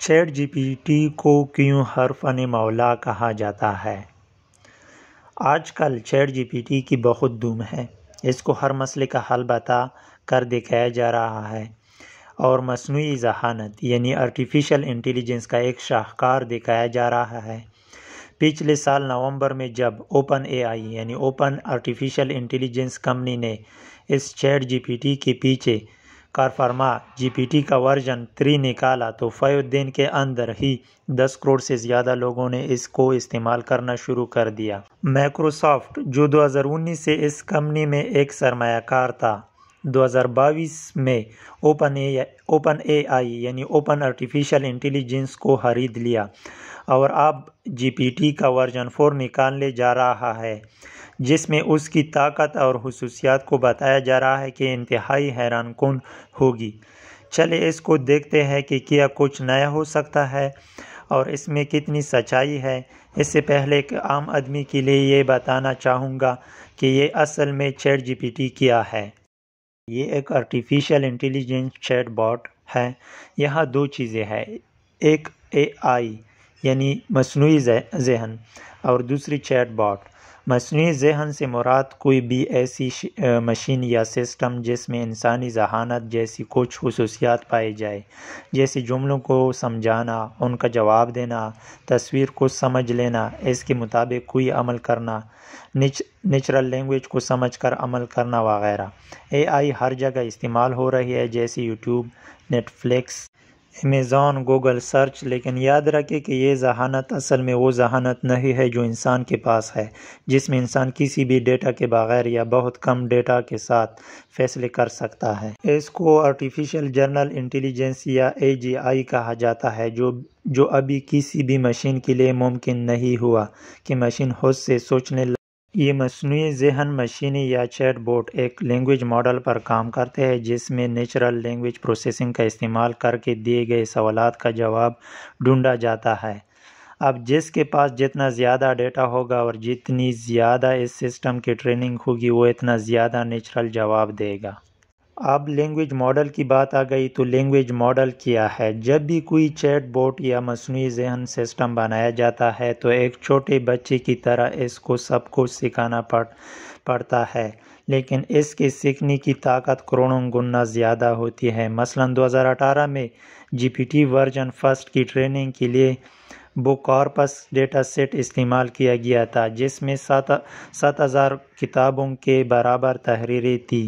Chat GPT को क्यों हर फ़न मौला कहा जाता है आजकल चैट जीपीटी की बहुत धूम है इसको हर मसले का हल बता कर दिखाया जा रहा है और मसनू जहानत यानी आर्टिफिशियल इंटेलिजेंस का एक शाहकार दिखाया जा रहा है पिछले साल नवंबर में जब ओपन एआई यानी ओपन आर्टिफिशियल इंटेलिजेंस कंपनी ने इस चैट जीपीटी के पीछे कारफार्मा जी का वर्जन थ्री निकाला तो फाइव दिन के अंदर ही 10 करोड़ से ज़्यादा लोगों ने इसको इस्तेमाल करना शुरू कर दिया माइक्रोसॉफ्ट जो 2019 से इस कंपनी में एक सरमाकार था 2022 में ओपन ए ओपन ए आई यानी ओपन आर्टिफिशियल इंटेलिजेंस को खरीद लिया और अब जी का वर्जन फोर निकालने जा रहा है जिसमें उसकी ताकत और खसूसियात को बताया जा रहा है कि इंतहाई हैरान कन होगी चले इसको देखते हैं कि क्या कुछ नया हो सकता है और इसमें कितनी सच्चाई है इससे पहले एक आम आदमी के लिए ये बताना चाहूँगा कि ये असल में चैट जीपीटी क्या है ये एक आर्टिफिशियल इंटेलिजेंस चैट बॉट है यहाँ दो चीज़ें हैं एक एआई यानी मसनू जहन और दूसरी चैट बॉट मसनू जहन से मुराद कोई भी ऐसी मशीन या सिस्टम जिसमें इंसानी जहानत जैसी कुछ खसूसियात पाई जाए जैसे जुमलों को समझाना उनका जवाब देना तस्वीर को समझ लेना इसके मुताबिक कोई अमल करना नेचुरल लैंग्वेज को समझ कर अमल करना वगैरह ए आई हर जगह इस्तेमाल हो रही है जैसे YouTube Netflix Amazon Google search लेकिन याद रखें कि ये जहानत असल में वो जहानत नहीं है जो इंसान के पास है जिसमें इंसान किसी भी डेटा के बगैर या बहुत कम डेटा के साथ फैसले कर सकता है इसको आर्टिफिशियल जनरल इंटेलिजेंस या ए कहा जाता है जो जो अभी किसी भी मशीन के लिए मुमकिन नहीं हुआ कि मशीन खुद से सोचने ये मसनू जहन मशीनी या चैट बोट एक लैंग्वेज मॉडल पर काम करते हैं जिसमें नेचुरल लैंग्वेज प्रोसेसिंग का इस्तेमाल करके दिए गए सवाल का जवाब ढूंढा जाता है अब जिसके पास जितना ज़्यादा डेटा होगा और जितनी ज़्यादा इस सिस्टम की ट्रेनिंग होगी वो इतना ज़्यादा नेचुरल जवाब देगा अब लैंग्वेज मॉडल की बात आ गई तो लैंग्वेज मॉडल क्या है जब भी कोई चैट बोट या मसनू जहन सिस्टम बनाया जाता है तो एक छोटे बच्चे की तरह इसको सब कुछ सिखाना पड़ पड़ता है लेकिन इसके सीखने की ताकत करोड़ों गुना ज़्यादा होती है मसलन 2018 में जी वर्जन फर्स्ट की ट्रेनिंग के लिए बुकॉर्पस डेटा सेट इस्तेमाल किया गया था जिसमें सात सात हज़ार किताबों के बराबर तहरीरें थी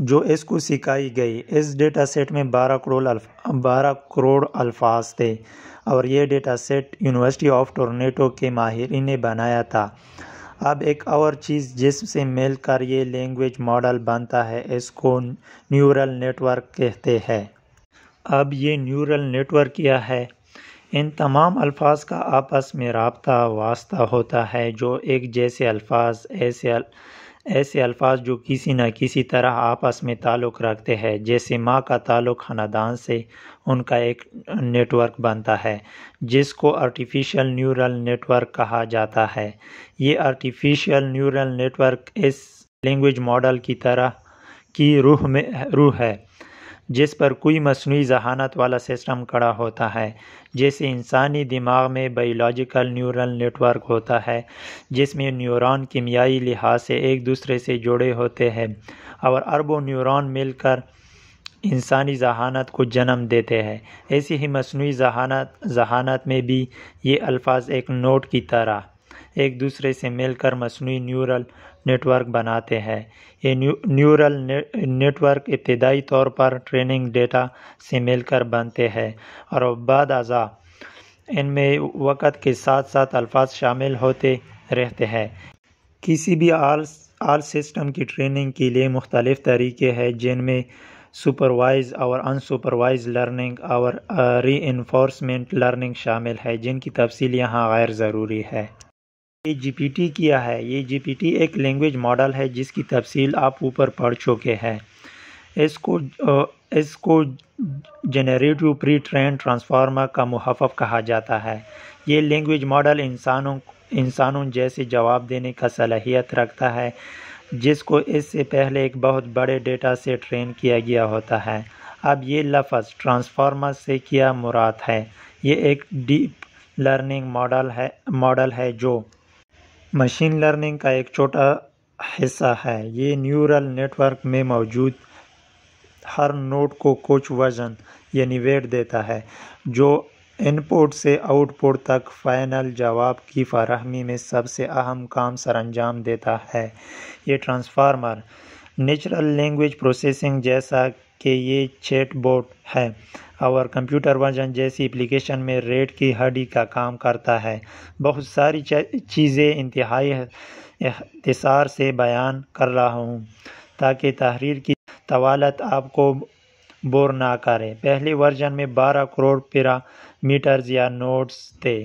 जो इसको सिखाई गई इस डेटा सेट में बारह करोड़ बारह करोड़ अल्फाज थे और ये data set University of Toronto के माहरी ने बनाया था अब एक और चीज़ जिससे मेल कर ये लैंग्वेज मॉडल बनता है इसको न्यूरल नेटवर्क कहते हैं अब ये न्यूरल नेटवर्क क्या है इन तमाम अल्फाज का आपस में रबता वास्ता होता है जो एक जैसे अल्फाज ऐसे अल... ऐसे अल्फाज जो किसी न किसी तरह आपस में ताल्लुक़ रखते हैं जैसे माँ का ताल्लुक़ ख़ानदान से उनका एक नेटवर्क बनता है जिसको आर्टिफिशियल न्यूरल नेटवर्क कहा जाता है ये आर्टिफिशियल न्यूरल नेटवर्क इस लैंग्वेज मॉडल की तरह की रूह में रूह है जिस पर कोई मसनू जहानत वाला सिस्टम खड़ा होता है जैसे इंसानी दिमाग में बायोलॉजिकल न्यूरल नेटवर्क होता है जिसमें न्यूरॉन कीमियाई लिहाज से एक दूसरे से जुड़े होते हैं और अरबों न्यूरॉन मिलकर इंसानी जहानत को जन्म देते हैं ऐसी ही मसनू जहानत जहानत में भी ये अल्फाज एक नोट की तरह एक दूसरे से मिलकर मसनू न्यूरल नेटवर्क बनाते हैं ये न्यू न्यूरल ने, नेटवर्क इब्तदाई तौर पर ट्रेनिंग डेटा से मिलकर बनते हैं और बाद अज़ा इनमें वक़्त के साथ साथ अल्फाज शामिल होते रहते हैं किसी भी आल आल सिस्टम की ट्रेनिंग के लिए मुख्तलिफ तरीके हैं जिनमें सुपरवाइज और अनसुपरवाइज लर्निंग और री इन्फोर्समेंट लर्निंग शामिल है जिनकी तफसील यहाँ गैर ज़रूरी है ये जीपीटी किया है ये जीपीटी एक लैंग्वेज मॉडल है जिसकी तफसील आप ऊपर पढ़ चुके हैं इसको इसको जनरेटिव प्री ट्रेन ट्रांसफार्मर का मुहफ़ कहा जाता है ये लैंग्वेज मॉडल इंसानों इंसानों जैसे जवाब देने का सलाहियत रखता है जिसको इससे पहले एक बहुत बड़े डेटा से ट्रेन किया गया होता है अब ये लफज ट्रांसफार्मर से किया मुराद है ये एक डीप लर्निंग मॉडल है मॉडल है जो मशीन लर्निंग का एक छोटा हिस्सा है ये न्यूरल नेटवर्क में मौजूद हर नोट को कुछ वजन यानी वेट देता है जो इनपुट से आउटपुट तक फाइनल जवाब की फरहमी में सबसे अहम काम सर अंजाम देता है ये ट्रांसफार्मर नेचुरल लैंग्वेज प्रोसेसिंग जैसा कि ये चैट बोट है और कंप्यूटर वर्जन जैसी एप्लीकेशन में रेट की हड्डी का काम करता है बहुत सारी चीज़ें इंतहाई इसार से बयान कर रहा हूँ ताकि तहरीर की तवालत आपको बोर ना करे पहले वर्जन में 12 करोड़ मीटर्स या नोट्स थे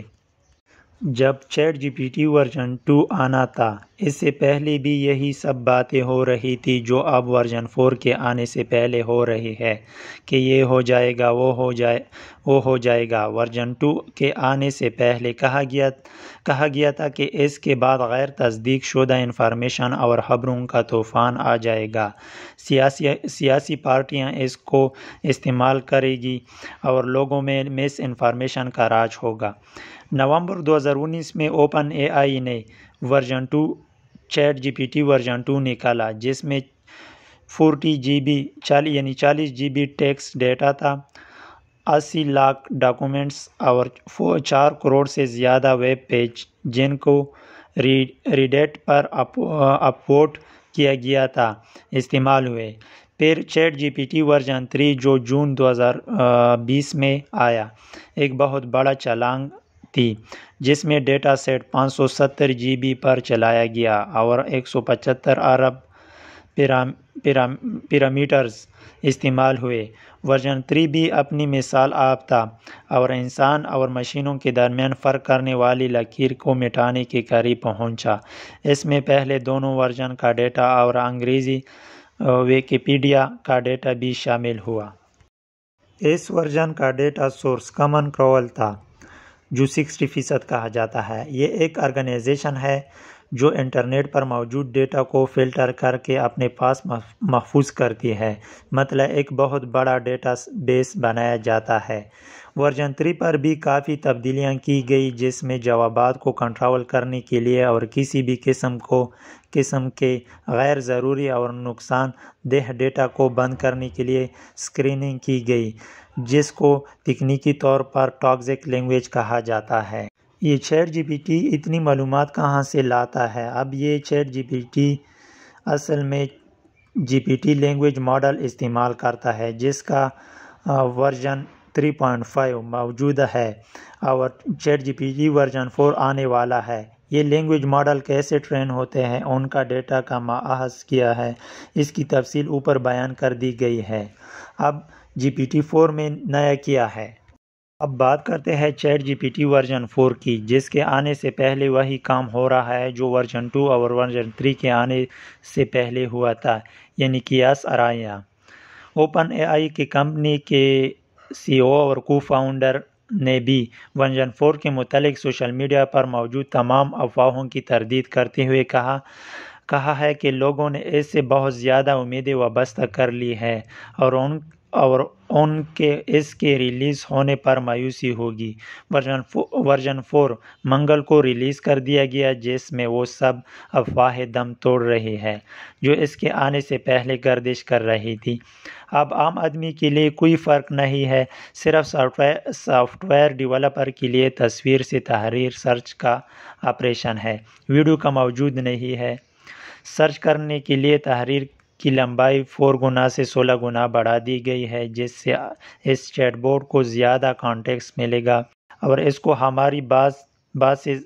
जब चैट जीपीटी वर्जन टू आना था इससे पहले भी यही सब बातें हो रही थी जो अब वर्जन फोर के आने से पहले हो रही है कि ये हो जाएगा वो हो जाए वो हो जाएगा वर्जन टू के आने से पहले कहा गया कहा गया था कि इसके बाद गैर तस्दीक शुदा इंफॉर्मेशन और खबरों का तूफ़ान आ जाएगा सियासी सियासी पार्टियां इसको इस्तेमाल करेगी और लोगों में मिस इन्फॉर्मेशन का राज होगा नवंबर 2019 में ओपन एआई ने version two ChatGPT version two निकाला जिसमें फोर्टी जी बी चालीस यानी चालीस जी बी टैक्स डेटा था अस्सी लाख डॉक्यूमेंट्स और चार करोड़ से ज़्यादा वेब पेज जिनको री, रीडेट पर अपलोड किया गया था इस्तेमाल हुए फिर चैट जीपीटी वर्जन थ्री जो जून 2020 में आया एक बहुत बड़ा चलांग थी जिसमें डेटा सेट पाँच सौ सत्तर जी बी पर चलाया गया और एक सौ पचहत्तर अरब पैरामीटर्स इस्तेमाल हुए वर्जन थ्री भी अपनी मिसाल आप था और इंसान और मशीनों के दरमियान फ़र्क करने वाली लकीर को मिटाने के करीब पहुंचा। इसमें पहले दोनों वर्जन का डेटा और अंग्रेज़ी विकिपीडिया का डेटा भी शामिल हुआ इस वर्जन का डेटा सोर्स कमन क्रोवल था जो सिक्सटी फ़ीसद कहा जाता है ये एक ऑर्गेनाइजेशन है जो इंटरनेट पर मौजूद डेटा को फ़िल्टर करके अपने पास महफूज करती है मतलब एक बहुत बड़ा डेटा बेस बनाया जाता है वर्जन थ्री पर भी काफ़ी तब्दीलियां की गई जिसमें जवाब को कंट्रोल करने के लिए और किसी भी किस्म को किस्म के गैर ज़रूरी और नुकसानदेह डेटा को बंद करने के लिए स्क्रीनिंग की गई जिसको तकनीकी तौर पर टॉक्सिक लैंग्वेज कहा जाता है ये चैट जीपीटी इतनी मालूम कहाँ से लाता है अब ये चैट जीपीटी असल में जीपीटी लैंग्वेज मॉडल इस्तेमाल करता है जिसका वर्जन 3.5 मौजूद है और चैट जीपीटी वर्जन 4 आने वाला है ये लैंग्वेज मॉडल कैसे ट्रेन होते हैं उनका डेटा का महज किया है इसकी तफसील ऊपर बयान कर दी गई है अब जीपीटी 4 में नया किया है अब बात करते हैं चैट जीपीटी वर्जन 4 की जिसके आने से पहले वही काम हो रहा है जो वर्जन 2 और वर्जन 3 के आने से पहले हुआ था यानी कियास अराया ओपन एआई की कंपनी के सीईओ e और को फाउंडर ने भी वर्जन फोर के मुतलिक सोशल मीडिया पर मौजूद तमाम अफवाहों की तरदीद करते हुए कहा कहा है कि लोगों ने इससे बहुत ज़्यादा उम्मीदें वाबस्ता कर ली है और उन और उनके इसके रिलीज़ होने पर मायूसी होगी वर्जन फो, वर्जन फोर मंगल को रिलीज़ कर दिया गया जिसमें वो सब अफवाह दम तोड़ रही है जो इसके आने से पहले गर्दिश कर रही थी अब आम आदमी के लिए कोई फ़र्क नहीं है सिर्फ सॉफ्टवेयर सॉफ्टवेयर डेवलपर के लिए तस्वीर से तहरीर सर्च का ऑपरेशन है वीडियो का मौजूद नहीं है सर्च करने के लिए तहरीर की लंबाई फोर गुना से सोलह गुना बढ़ा दी गई है जिससे इस चैटबोर्ड को ज़्यादा कॉन्टेक्स्ट मिलेगा और इसको हमारी बात बात से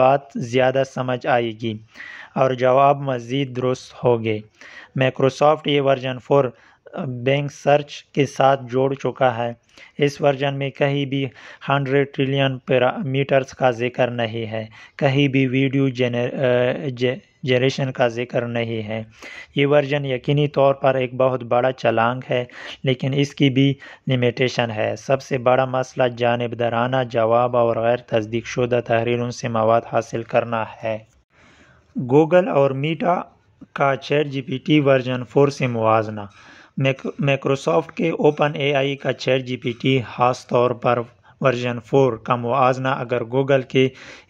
बात ज़्यादा समझ आएगी और जवाब मज़ीद दुरुस्त होंगे माइक्रोसॉफ्ट ये वर्जन फोर बैंक सर्च के साथ जोड़ चुका है इस वर्जन में कहीं भी हंड्रेड ट्रिलियन पैरामीटर्स का जिक्र नहीं है कहीं भी वीडियो जेनर जे, जनरेशन का जिक्र नहीं है ये वर्जन यकीनी तौर पर एक बहुत बड़ा चलांग है लेकिन इसकी भी लिमिटेशन है सबसे बड़ा मसला जानबदाराना जवाब और गैर तस्दीक शुदा तहरीरों से मवाद हासिल करना है गूगल और मीटा का चैट जीपीटी वर्जन फोर से मुजना माइक्रोसॉफ्ट के ओपन एआई का चैट जीपीटी खास तौर पर वर्जन फ़ोर का मुआजना अगर गूगल के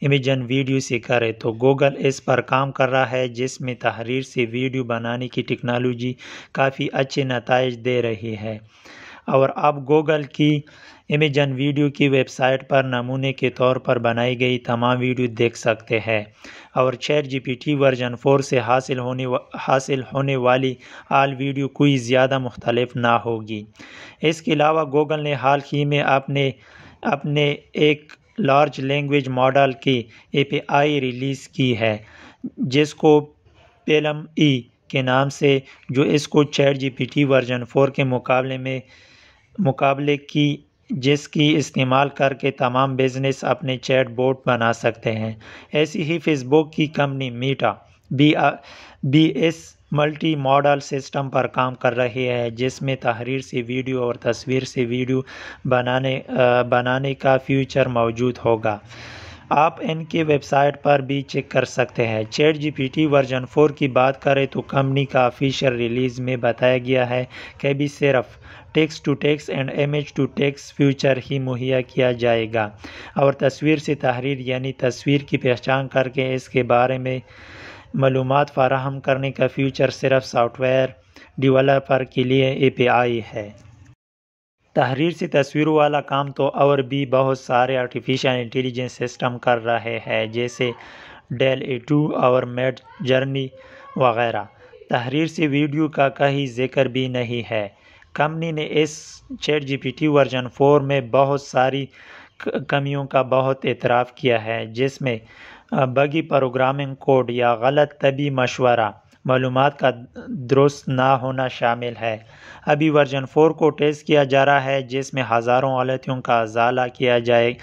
इमेजन वीडियो से करें तो गूगल इस पर काम कर रहा है जिसमें तहरीर से वीडियो बनाने की टेक्नोलॉजी काफ़ी अच्छे नतज दे रही है और अब गूगल की इमेजन वीडियो की वेबसाइट पर नमूने के तौर पर बनाई गई तमाम वीडियो देख सकते हैं और चैट जीपीटी वर्जन फोर से हासिल होने हासिल होने वाली आल वीडियो कोई ज़्यादा मुख्तलफ ना होगी इसके अलावा गूगल ने हाल ही में अपने अपने एक लार्ज लैंग्वेज मॉडल की एपीआई रिलीज़ की है जिसको पेलम ई e के नाम से जो इसको चैट जीपीटी वर्जन फोर के मुकाबले में मुकाबले की जिसकी इस्तेमाल करके तमाम बिजनेस अपने चैट बोर्ड बना सकते हैं ऐसी ही फेसबुक की कंपनी मीटा बी आ, बी एस मल्टी मॉडल सिस्टम पर काम कर रहे हैं जिसमें तहरीर से वीडियो और तस्वीर से वीडियो बनाने आ, बनाने का फ्यूचर मौजूद होगा आप इनके वेबसाइट पर भी चेक कर सकते हैं चैट जी वर्जन 4 की बात करें तो कंपनी का ऑफिशियल रिलीज़ में बताया गया है कि भी सिर्फ text to text and image to text future ही मुहैया किया जाएगा और तस्वीर से तहरीर यानी तस्वीर की पहचान करके इसके बारे में मलूम फ़राहम करने का फ्यूचर सिर्फ सॉफ्टवेयर डिवेलपर के लिए ए है तहरीर से तस्वीरों वाला काम तो और भी बहुत सारे आर्टिफिशियल इंटेलिजेंस सिस्टम कर रहे हैं जैसे डेल ए टू और मेड जर्नी वगैरह तहरीर से वीडियो का कहीं जिक्र भी नहीं है कंपनी ने इस चैट जीपीटी वर्जन फोर में बहुत सारी कमियों का बहुत एतराफ़ किया है जिसमें बगी प्रोग्रामिंग कोड या गलत तबी मशवरा मालूम का दुरुस्त ना होना शामिल है अभी वर्जन फ़ोर को टेस्ट किया जा रहा है जिसमें हज़ारों गलतियों का अजाला किया जाए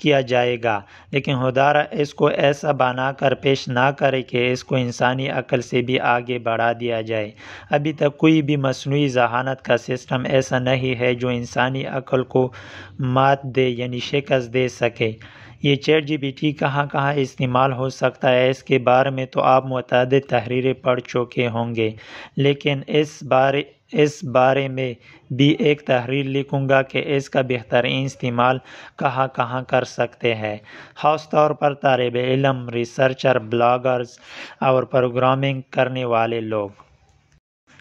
किया जाएगा लेकिन हदारा इसको ऐसा बनाकर पेश ना करे कि इसको इंसानी अकल से भी आगे बढ़ा दिया जाए अभी तक कोई भी मसनू जहानत का सिस्टम ऐसा नहीं है जो इंसानी अकल को मात दे यानी शिकस्त दे सके ये चैट जी बी टी कहाँ कहाँ इस्तेमाल हो सकता है इसके बारे में तो आप मतद तहरीरें पढ़ चुके होंगे लेकिन इस बारे इस बारे में भी एक तहरीर लिखूंगा कि इसका बेहतरीन इस्तेमाल कहाँ कहाँ कर सकते हैं ख़ास तौर पर तालब इलम रिसर्चर ब्लागर्स और प्रोग्रामिंग करने वाले लोग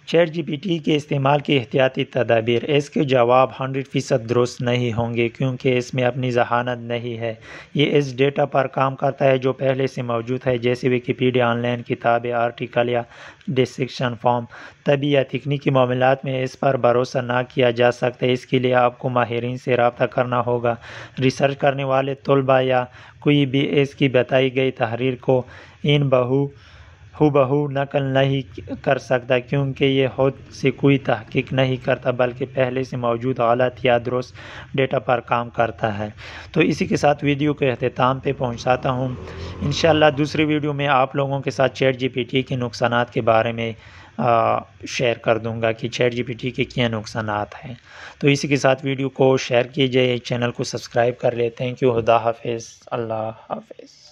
चैट जीपीटी के इस्तेमाल की एहतियाती तदाबीर इसके जवाब हंड्रेड फ़ीसद दुरुस्त नहीं होंगे क्योंकि इसमें अपनी जहानत नहीं है ये इस डेटा पर काम करता है जो पहले से मौजूद है जैसे विकीपीडिया ऑनलाइन किताबें आर्टिकल या डिस्क्रिप्शन फॉर्म तभी या तकनीकी मामला में इस पर भरोसा ना किया जा सकता इसके लिए आपको माहरीन से रबता करना होगा रिसर्च करने वाले तलबा या कोई भी इसकी बताई गई तहरीर को इन बहू हु नकल नहीं कर सकता क्योंकि ये खुद से कोई तहकीक नहीं करता बल्कि पहले से मौजूद गलत या दुरुस्त डेटा पर काम करता है तो इसी के साथ वीडियो के अहताम पर पहुँचाता हूँ इन दूसरी वीडियो में आप लोगों के साथ चैट जी के नुकसान के बारे में शेयर कर दूंगा कि चैट जीपीटी के क्या नुकसान हैं तो इसी के साथ वीडियो को शेयर कीजिए चैनल को सब्सक्राइब कर ले थैंक यू खुदा हाफिज़ अल्लाह हाफिज़